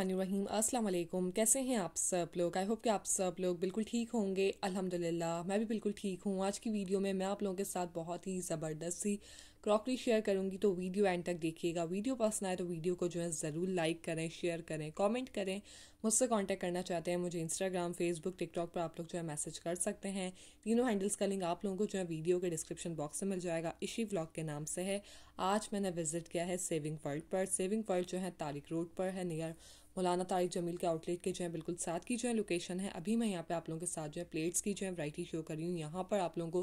रहीम अस्सलाम वालेकुम कैसे हैं आप सब लोग आई होप कि आप सब लोग बिल्कुल ठीक होंगे अल्हम्दुलिल्लाह मैं भी बिल्कुल ठीक हूँ आज की वीडियो में मैं आप लोगों के साथ बहुत ही ज़बरदस्त सी क्रॉकरी शेयर करूँगी तो वीडियो एंड तक देखिएगा वीडियो पसंद आए तो वीडियो को जो है ज़रूर लाइक करें शेयर करें कॉमेंट करें मुझसे कॉन्टैक्ट करना चाहते हैं मुझे इंस्टाग्राम फेसबुक टिकटॉक पर आप लोग जो है मैसेज कर सकते हैं तीनों हैंडल्स का लिंक आप लोगों को जो है वीडियो के डिस्क्रिप्शन बॉक्स में मिल जाएगा इसी ब्लॉग के नाम से है आज मैंने विजिट किया है सेविंग वर्ल्ड पर सेविंग वर्ल्ड जो है तारिक रोड पर है नियर मौलाना तारिक जमील के आउटलेट के जो है बिल्कुल साथ की जो है लोकेशन है अभी मैं यहाँ पे आप लोगों के साथ जो है प्लेट्स की जो है वैरायटी शो कर रही हूँ यहाँ पर आप लोगों को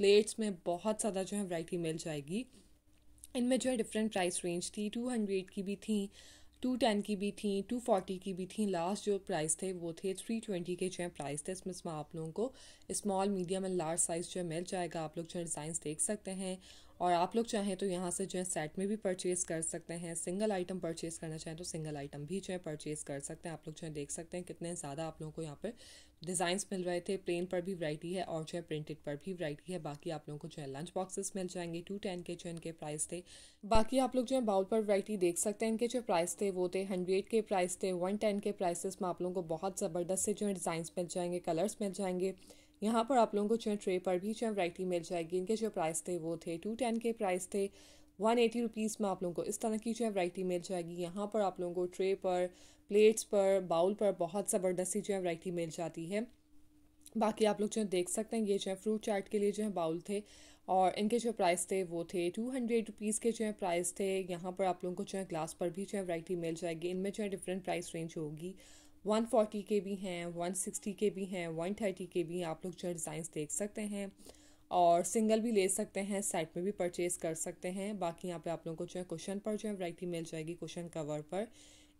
प्लेट्स में बहुत ज़्यादा जो है वैरायटी मिल जाएगी इनमें जो है डिफरेंट प्राइस रेंज थी टू हंड्रेड की भी थी टू टेन की भी थी टू फोर्टी की भी थी लास्ट जो प्राइस थे वो थे थ्री ट्वेंटी के जो है प्राइस थे इसमें इसमें आप लोगों को small medium and large size जो है मिल जाएगा आप लोग जो है डिजाइन देख सकते हैं और आप लोग चाहें तो यहाँ से जो है सेट में भी परचेज़ कर सकते हैं सिंगल आइटम परचेज़ करना चाहें तो सिंगल आइटम भी जो है परचेज़ कर सकते हैं आप लोग जो है देख सकते हैं कितने ज़्यादा आप लोगों को यहाँ पर डिज़ाइंस मिल रहे थे प्लेन पर भी वरायटी है और जो है प्रिंटेड पर भी वैरायटी है बाकी आप लोगों को जो है लंच बॉक्सेस मिल जाएंगे टू टेन के जो इनके प्राइस थे बाकी आप लोग जो है बाउल पर वैरायटी देख सकते हैं इनके जो प्राइस थे वो थे हंड्रेड के प्राइस थे वन टेन के प्राइसेस में आप लोगों को बहुत ज़बरदस्त से जो है डिज़ाइंस मिल जाएंगे कलर्स मिल जाएंगे यहाँ पर आप लोगों को चाहे ट्रे पर भी चाहे वरायटी मिल जाएगी इनके जो प्राइस थे वो थे टू टेन के प्राइस थे वन एटी रुपीज़ में आप लोगों को इस तरह की जो है मिल जाएगी यहाँ पर आप लोगों को ट्रे पर प्लेट्स पर बाउल पर बहुत ज़बरदस्ती जो है वैरायटी मिल जाती है बाकी आप लोग जो देख सकते हैं ये जो है फ्रूट चाट के लिए जो है बाउल थे और इनके जो प्राइस थे वो थे टू हंड्रेड रुपीज़ के जो है प्राइस थे यहाँ पर आप लोगों को जो है ग्लास पर भी जो है वैरायटी मिल जाएगी इनमें जो है डिफरेंट प्राइस रेंज होगी वन फोर्टी के भी हैं वन सिक्सटी के भी हैं वन थर्टी के भी आप लोग जो डिज़ाइंस देख सकते हैं और सिंगल भी ले सकते हैं सेट में भी परचेज़ कर सकते हैं बाकी यहाँ पे आप लोगों को जो है क्वेश्चन पर जो है वैरायटी मिल जाएगी क्वेश्चन कवर पर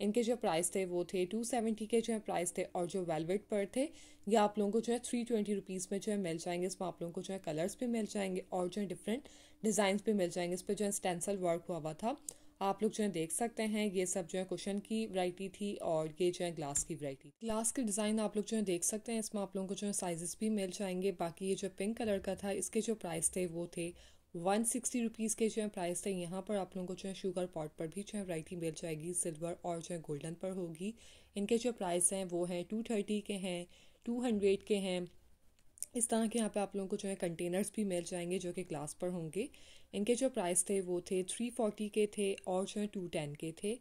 इनके जो प्राइस थे वो थे टू सेवेंटी के जो है प्राइस थे और जो वेलवेट पर थे ये आप लोगों को जो है थ्री ट्वेंटी रुपीज़ में जो है मिल जाएंगे इसमें आप लोगों को जो है कलर्स भी मिल जाएंगे और जो है डिफरेंट डिज़ाइंस भी मिल जाएंगे इस पर जो है स्टेंसल वर्क हुआ हुआ था आप लोग जो है देख सकते हैं ये सब जो है कुशन की वैरायटी थी और ये जो है ग्लास की वैरायटी ग्लास के डिज़ाइन आप लोग जो है देख सकते हैं इसमें आप लोगों को जो है साइजेस भी मिल जाएंगे बाकी ये जो पिंक कलर का था इसके जो प्राइस थे वो थे वन सिक्सटी रुपीज़ के जो है प्राइस थे यहाँ पर आप लोगों को जो है शुगर पॉट पर भी जो है वैरायटी मिल जाएगी सिल्वर और जो है गोल्डन पर होगी इनके जो प्राइस हैं वो हैं टू थर्टी के हैं टू हंड्रेड के हैं इस तरह के यहाँ पे आप लोगों को जो है कंटेनर्स भी मिल जाएंगे जो कि ग्लास पर होंगे इनके जो प्राइस थे वो थे थ्री फोर्टी के थे और जो है टू टेन के थे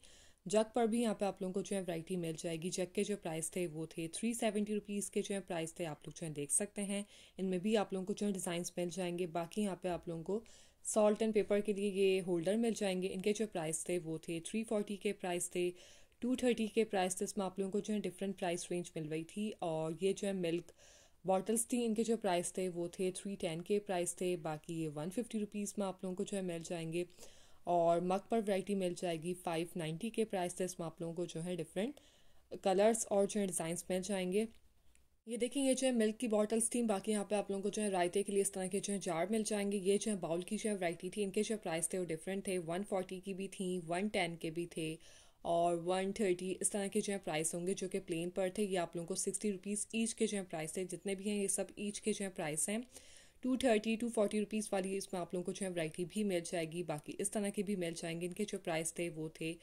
जग पर भी यहाँ पे आप लोगों को जो है वैरायटी मिल जाएगी जग के जो प्राइस थे वो थे थ्री सेवेंटी रुपीज़ के जो है प्राइस थे आप लोग जो है देख सकते हैं इनमें भी आप लोगों को जो है डिज़ाइंस मिल जाएंगे बाकी यहाँ पे आप लोगों को सॉल्ट एंड पेपर के लिए ये होल्डर मिल जाएंगे इनके जो प्राइस थे वो थे थ्री फोर्टी के प्राइस थे टू थर्टी के प्राइस थे इसमें आप लोगों को जो है डिफरेंट प्राइस रेंज मिल रही थी और ये जो है मिल्क बॉटल्स थी इनके जो प्राइस थे वो थे थ्री टेन के प्राइस थे बाकी ये वन फिफ्टी रुपीज़ में आप लोगों को जो है मिल जाएंगे और मग पर वैरायटी मिल जाएगी फाइव नाइन्टी के प्राइस थे इसमें आप लोगों को जो है डिफरेंट कलर्स और जो है डिज़ाइंस मिल जाएंगे ये देखिए ये जो है मिल्क की बॉटल्स थी बाकी यहाँ पे आप लोगों को जो है रायते के लिए इस तरह के जो है जार मिल जाएंगे ये जो है बाउल की जो है वैरायटी थी इनके जो प्राइस थे वो डिफरेंट थे वन फोर्टी की भी थी वन टेन के भी थे और वन थर्टी इस तरह के जो है प्राइस होंगे जो कि प्लेन पर थे ये आप लोगों को सिक्सटी रुपीज़ ईच के जो है प्राइस थे जितने भी हैं ये सब ईच के जो है प्राइस हैं two thirty two forty rupees वाली इसमें आप लोगों को जो है वैरायटी भी मिल जाएगी बाकी इस तरह के भी मिल जाएंगे इनके जो प्राइस थे वो थे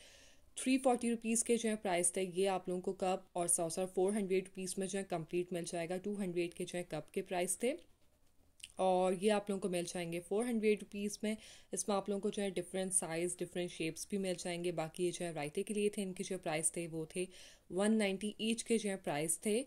थ्री फोर्टी रुपीज़ के जो है प्राइस थे ये आप लोगों को कप और सौ सौ फोर हंड्रेड रुपीज़ में जो है कम्प्लीट मिल जाएगा टू हंड्रेड के जो है कप के प्राइस थे और ये आप लोगों को मिल जाएंगे फोर हंड्रेड रुपीज़ में इसमें आप लोगों को जो है डिफरेंट साइज़ डिफरेंट शेप्स भी मिल जाएंगे बाकी ये जो है रायते के लिए थे इनके जो प्राइस थे वो थे वन नाइन्टी ईच के जो है प्राइस थे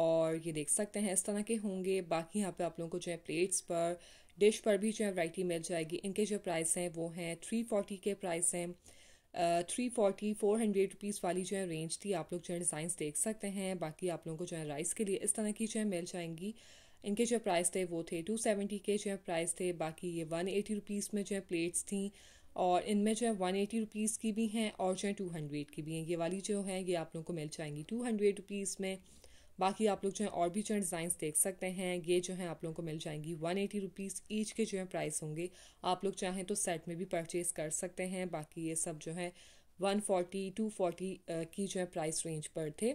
और ये देख सकते हैं इस तरह के होंगे बाकी यहाँ पे आप लोगों को जो है प्लेट्स पर डिश पर भी जो है वैरायटी मिल जाएगी इनके जो प्राइस हैं वो हैं थ्री फोर्टी के प्राइस हैं three forty four hundred rupees वाली जो है रेंज थी आप लोग जो है डिज़ाइंस देख सकते हैं बाकी आप लोगों को जो है राइस के लिए इस तरह की जो है मिल जाएंगी uh, इनके जो प्राइस थे वो थे टू सेवेंटी के जो है प्राइस थे बाकी ये वन एटी रुपीज़ में जो है प्लेट्स थी और इनमें जो है वन एटी रुपीज़ की भी हैं और जो है टू हंड्रेड की भी हैं ये वाली जो है ये आप लोगों को मिल जाएंगी टू हंड्रेड रुपीज़ में बाकी आप लोग जो है और भी जो है डिज़ाइंस देख सकते हैं ये जो है आप लोगों को मिल जाएंगी वन एटी रुपीज़ ईच के जो है प्राइस होंगे आप लोग चाहें तो सेट में भी परचेज़ कर सकते हैं बाकी ये सब जो है वन फोर्टी टू फोर्टी की जो है प्राइस रेंज पर थे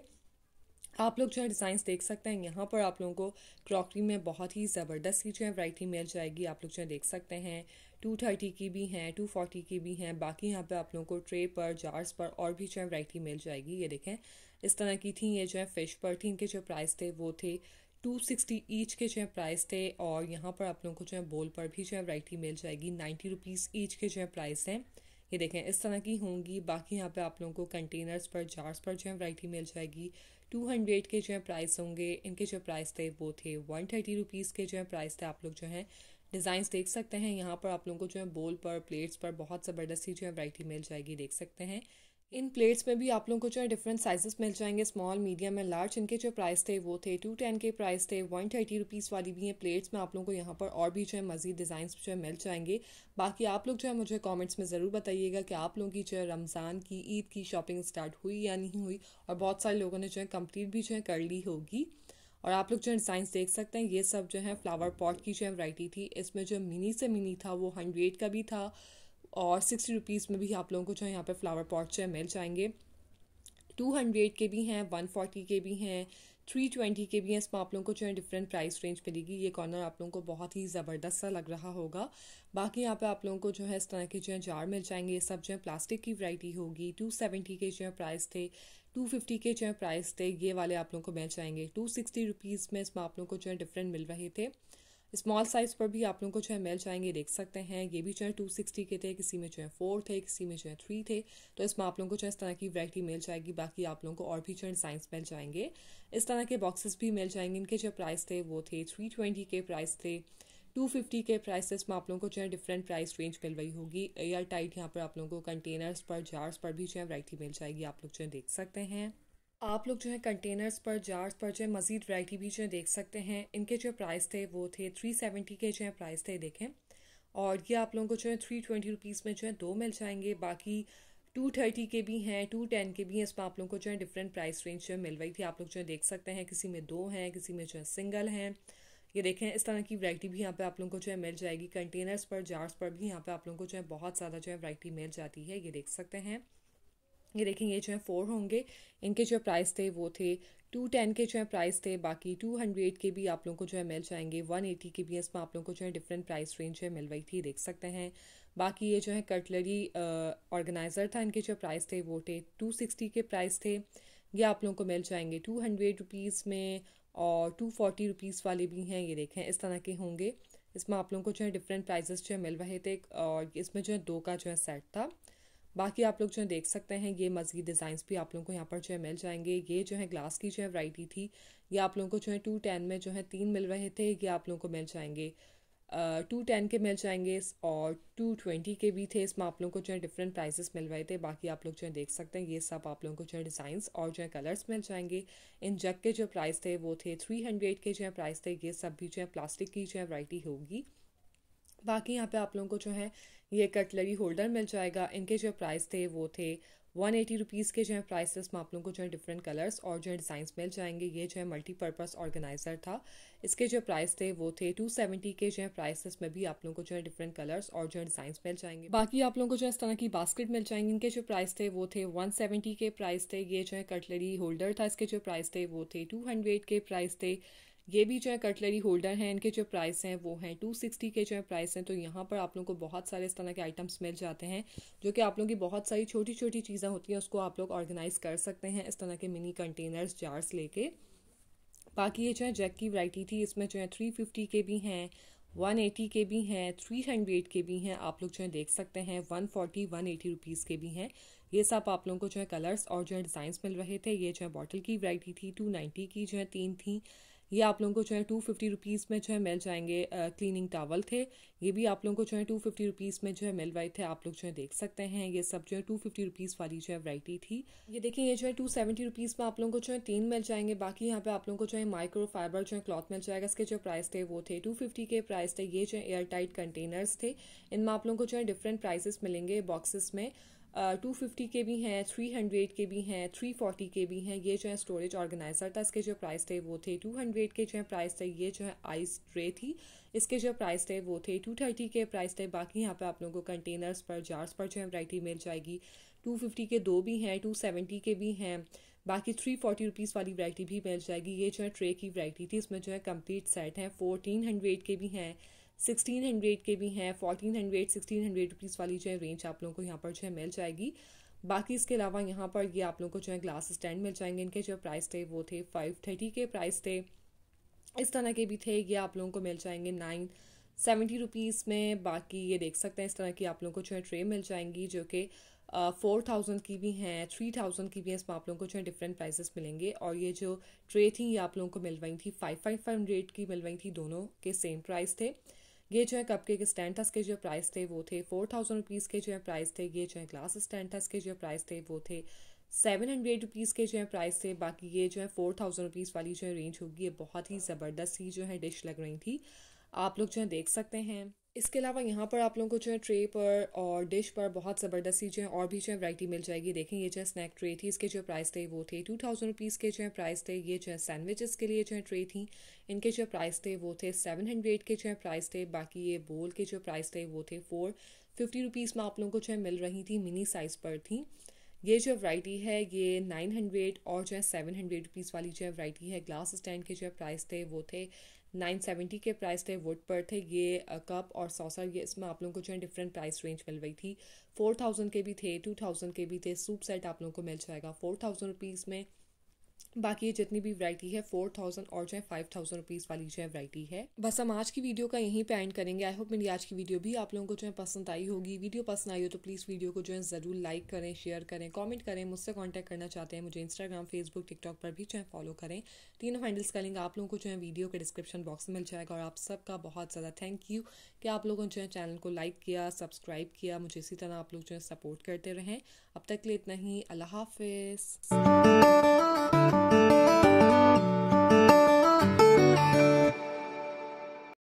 आप लोग जो है डिज़ाइंस देख सकते हैं यहाँ पर आप लोगों को क्रॉकरी में बहुत ही ज़बरदस्त की जो है वराइटी मिल जाएगी आप लोग जो है देख सकते हैं टू थर्टी की भी हैं टू फोर्टी की भी हैं बाकी यहाँ पे आप लोगों को ट्रे पर जार्स पर और भी जो है वराइटी मिल जाएगी ये देखें इस तरह की थी ये जो है फ़िश पर थी इनके जो प्राइस थे वो थे टू सिक्सटी ईच के जो है प्राइस थे और यहाँ पर आप लोगों को जो है बोल पर भी जो है वराइटी मिल जाएगी नाइन्टी रुपीज़ ईच के जो है प्राइस हैं ये देखें इस तरह की होंगी बाकी यहाँ पे आप लोगों को कंटेनर्स पर जार्स पर जो है वराइटी मिल जाएगी टू हंड्रेड के जो है प्राइस होंगे इनके जो प्राइस थे वो थे वन थर्टी रुपीज़ के जो है प्राइस थे आप लोग जो है डिज़ाइंस देख सकते हैं यहाँ पर आप लोगों को जो है बोल पर प्लेट्स पर बहुत ज़बरदस्ती जो है वैरायटी मिल जाएगी देख सकते हैं इन प्लेट्स में भी आप लोगों को जो है डिफरेंट साइजेस मिल जाएंगे स्मॉल मीडियम एंड लार्ज इनके जो प्राइस थे वो थे टू टेन के प्राइस थे वन थर्टी रुपीज़ वाली भी हैं प्लेट्स में आप लोगों को यहाँ पर और भी जो है मज़ीद डिज़ाइन जो है मिल जाएंगे बाकी आप लोग जो है मुझे कॉमेंट्स में ज़रूर बताइएगा कि आप लोगों की जो है रमज़ान की ईद की शॉपिंग स्टार्ट हुई या नहीं हुई और बहुत सारे लोगों ने जो है कम्प्लीट भी जो है कर ली होगी और आप लोग जो है डिज़ाइंस देख सकते हैं ये सब जो है फ्लावर पॉट की जो है वराइटी थी इसमें जो मिनी से मिनी था वो हंड्रेड का भी था और सिक्सटी रुपीज़ में भी आप लोगों को जो है यहाँ पर फ्लावर पॉट जो है मिल जाएंगे टू हंड्रेड के भी हैं वन फोर्टी के भी हैं थ्री ट्वेंटी के भी हैं इसमें आप लोगों को जो है डिफरेंट प्राइस रेंज मिलेगी ये कॉर्नर आप लोगों को बहुत ही ज़बरदस्त सा लग रहा होगा बाकी यहाँ पे आप लोगों को जो है इस तरह के जो है जार मिल जाएंगे ये सब जो है प्लास्टिक की वैरायटी होगी टू सेवेंटी के जो है प्राइस थे टू फिफ्टी के जो है प्राइस थे ये वाले आप लोगों को मिल जाएंगे टू सिक्सटी रुपीज़ में इसमें आप लोगों को जो है डिफरेंट मिल रहे थे स्मॉल साइज़ पर भी आप लोगों को जो है मिल जाएंगे देख सकते हैं ये भी जो है टू सिक्सटी के थे किसी में जो है फोर थे किसी में जो है थ्री थे तो इसमें आप लोगों को जो है इस तरह की वैरायटी मिल जाएगी बाकी आप लोगों को और भी जो है साइंस मिल जाएंगे इस तरह के बॉक्सेस भी मिल जाएंगे इनके जो प्राइस थे वो थे थ्री ट्वेंटी के प्राइस थे टू फिफ्टी के प्राइस में आप लोगों को जो है डिफरेंट प्राइस रेंज मिल रही होगी एयर टाइट यहाँ पर आप लोगों को कंटेनर्स पर जार्स पर भी जो है वैरायटी मिल जाएगी आप लोग जो है देख सकते हैं आप लोग जो है कंटेनर्स पर जार्स पर जो है मज़ीद वरायटी भी जो है देख सकते हैं इनके जो प्राइस थे वो थे थ्री सेवेंटी के जो है प्राइस थे देखें और ये आप लोगों को जो है थ्री ट्वेंटी रुपीज़ में जो है दो मिल जाएंगे बाकी टू थर्टी के भी हैं टू टेन के भी हैं इसमें आप लोगों को जो है डिफरेंट प्राइस रेंज जो है मिल रही थी आप लोग जो है देख सकते हैं किसी में दो हैं किसी में जो है सिंगल हैं ये देखें इस तरह की वरायटी भी यहाँ पर आप लोगों को जो है मिल जाएगी कंटेनर्स पर जार्स पर भी यहाँ पर आप लोगों को जो है बहुत ज़्यादा जो है वरायटी मिल जाती है ये देख सकते हैं ये देखेंगे ये जो है फोर होंगे इनके जो प्राइस थे वो थे टू टेन के जो है प्राइस थे बाकी टू हंड्रेड के भी आप लोगों को जो है मिल जाएंगे वन एटी के भी इसमें आप लोगों को जो है डिफरेंट प्राइस रेंज है मिल रही थी देख सकते हैं बाकी ये जो है कटलरी ऑर्गेनाइज़र था इनके जो प्राइस थे वो थे टू सिक्सटी के प्राइस थे ये आप लोगों को मिल जाएंगे टू हंड्रेड रुपीज़ में और टू फोर्टी रुपीज़ वाले भी हैं ये देखें इस तरह के होंगे इसमें आप लोगों को जो है डिफरेंट प्राइजेस जो है मिल रहे थे और इसमें जो है दो का जो है सेट था बाकी आप लोग जो है देख सकते हैं ये मजगी डिज़ाइंस भी आप लोगों को यहाँ पर जो है मिल जाएंगे ये जो है ग्लास की जो है वराइटी थी ये आप लोगों को जो है टू टेन में जो है तीन मिल रहे थे ये आप लोगों को मिल जाएंगे टू टेन के मिल जाएंगे और टू ट्वेंटी के भी थे इसमें आप लोगों को जो है डिफरेंट प्राइजेस मिल रहे थे बाकी आप लोग जो है देख सकते हैं ये सब आप लोगों को जो है डिज़ाइंस और जो है कलर्स मिल जाएंगे इन जग के जो प्राइस थे वो थे थ्री हंड्रेड के जो है प्राइस थे ये सब भी जो है प्लास्टिक की जो है वराइटी होगी बाकी यहाँ पे आप लोगों को जो है ये कटलरी होल्डर मिल जाएगा इनके जो प्राइस थे वो थे वन एटी रुपीज़ के जो है प्राइसेस में आप लोगों को जो है डिफरेंट कलर्स और जो है डिज़ाइंस मिल जाएंगे ये जो है मल्टीपर्पज़ ऑर्गेनाइज़र था इसके जो प्राइस थे वो थे टू सेवेंटी के जो है प्राइसेस में भी आप लोगों को जो है डिफरेंट कलर्स और जो है डिज़ाइंस मिल जाएंगे बाकी आप लोगों को जो है इस तरह की बास्केट मिल जाएंगे इनके जो प्राइस थे वो थे वन सेवेंटी के प्राइस थे ये जो है कटलरी होल्डर था इसके जो प्राइस थे वो थे टू हंड्रेड के प्राइस थे ये भी जो है कटलरी होल्डर हैं इनके जो प्राइस हैं वो हैं 260 के जो है प्राइस हैं तो यहाँ पर आप लोगों को बहुत सारे इस तरह के आइटम्स मिल जाते हैं जो कि आप लोगों की बहुत सारी छोटी छोटी चीज़ें होती हैं उसको आप लोग ऑर्गेनाइज कर सकते हैं इस तरह के मिनी कंटेनर्स जार्स लेके बाकी ये जो है जैक की वरायटी थी इसमें जो है थ्री फिफ्टी के भी हैं 180 के भी हैं हंड्रेड के भी हैं आप लोग जो है देख सकते हैं 140 180 रुपीज़ के भी हैं ये सब आप लोगों को जो है कलर्स और जो है डिज़ाइंस मिल रहे थे ये जो है बॉटल की वरायटी थी 290 की जो है तीन थी ये आप लोगों को जो है टू फिफ्टी रुपीज़ में जो है मिल जाएंगे क्लीनिंग टावल थे ये भी आप लोगों को जो है टू फिफ्टी रुपीज़ में जो है मिल रहे थे आप लोग जो है देख सकते हैं ये सब जो है टू फिफ्टी रुपीज़ वाली जो है वराइटी थी ये देखिए ये जो है टू सेवेंटी रुपीज़ में आप लोगों को जो है तीन मिल जाएंगे बाकी यहाँ पे आप लोगों को जो है माइक्रो फाइबर जो है क्लॉथ मिल जाएगा इसके जो प्राइस थे वो थे टू फिफ्टी के प्राइस थे ये जो है एयर टाइट कंटेनर्स थे इनमें आप लोगों को जो है डिफरेंट प्राइसेस मिलेंगे बॉक्सेस में टू uh, फिफ्टी के भी हैं थ्री हंड्रेड के भी हैं थ्री फोर्टी के भी हैं ये जो है स्टोरेज ऑर्गेनाइज़र था इसके जो प्राइस थे वो थे टू हंड्रेड के जो है प्राइस थे ये जो है आइस ट्रे थी इसके जो प्राइस थे वो थे टू थर्टी के प्राइस थे बाकी यहाँ पे आप लोगों को कंटेनर्स पर जार्स पर जो है वराइटी मिल जाएगी टू फिफ्टी के दो भी हैं टू सेवेंटी के भी हैं बाकी थ्री फोर्टी रुपीज़ वाली वरायटी भी मिल जाएगी ये जो है ट्रे की वरायटी थी इसमें जो है कम्प्लीट सेट हैं फोर्टीन हंड्रेड के भी हैं सिक्सटीन हंड्रेड के भी हैं fourteen hundred sixteen hundred rupees वाली जो है रेंज आप लोगों को यहाँ पर जो है मिल जाएगी बाकी इसके अलावा यहाँ पर ये आप लोगों को जो है ग्लास स्टैंड मिल जाएंगे इनके जो प्राइस थे वो थे फाइव थर्टी के प्राइस थे इस तरह के भी थे ये आप लोगों को मिल जाएंगे नाइन सेवेंटी रुपीज़ में बाकी ये देख सकते हैं इस तरह की आप लोगों को जो है ट्रे मिल जाएंगी जो कि फोर थाउजेंड की भी हैं थ्री थाउजेंड की भी हैं इसमें आप लोगों को जो है डिफरेंट प्राइसेस मिलेंगे और ये जो ट्रे थी ये आप लोगों को मिल रही थी फाइव फाइव हंड्रेड की मिल रही थी दोनों के सेम प्राइस थे ये जो है कप के स्टैंड था इसके जो प्राइस थे वो थे फोर थाउजेंड रुपीज़ के जो है प्राइस थे ये जो है ग्लास स्टैंड था इसके जो प्राइस थे वो थे सेवन हंड्रेड रुपीज़ के जो है प्राइस थे बाकी ये जो है फोर थाउजेंड रुपीज़ वाली जो है रेंज होगी ये बहुत ही ज़बरदस्त ही जो है डिश लग रही थी आप लोग जो है देख सकते हैं इसके अलावा यहाँ पर आप लोगों को जो है ट्रे पर और डिश पर बहुत ज़बरदस्ती जो है और भी जो है वैरायटी मिल जाएगी देखें ये जो है स्नैक ट्रे थी इसके जो प्राइस थे वो थे टू थाउजेंड रुपीज़ के जो है प्राइस थे ये जो है सैंडविचेस के लिए जो है ट्रे थी इनके जो प्राइस थे वो थे सेवन हंड्रेड के जो है प्राइस थे बाकी ये बोल के जो प्राइस थे वो थे फोर फिफ्टी रुपीज़ में आप लोगों को जो है मिल रही थी मिनी साइज़ पर थी ये जो वैरायटी है ये नाइन हंड्रेड और जो है सेवन हंड्रेड रुपीज़ वाली जो है वैरायटी है ग्लास स्टैंड के जो है प्राइस थे वो थे नाइन सेवेंटी के प्राइस थे वुड पर थे ये कप और सॉसर ये इसमें आप लोगों को जो है डिफरेंट प्राइस रेंज मिल रही थी फोर थाउजेंड के भी थे टू थाउजेंड के भी थे सूप सेट आप लोगों को मिल जाएगा फोर थाउजेंड रुपीज़ में बाकी ये जितनी भी वरायटी है फोर थाउजेंड और जो है फाइव थाउजेंड रुपीज़ वाली जो है वरायटी है बस हम आज की वीडियो का यहीं पे एंड करेंगे आई होप मेरी आज की वीडियो भी आप लोगों को जो है पसंद आई होगी वीडियो पसंद आई हो तो प्लीज़ वीडियो को जो है ज़रूर लाइक करें शेयर करें कॉमेंट करें मुझसे कॉन्टेक्ट करना चाहते हैं मुझे इंस्टाग्राम फेसबुक टिकटॉक पर भी जो है फॉलो करें तीनों हैंडल्स का लिंक आप लोगों को जो है वीडियो के डिस्क्रिप्शन बॉक्स में मिल जाएगा और आप सबका बहुत ज़्यादा थैंक यू कि आप लोगों ने जो है चैनल को लाइक किया सब्सक्राइब किया मुझे इसी तरह आप लोग जो है सपोर्ट करते रहें अब तक के लिए इतना ही अल्लाह हाफिज़ you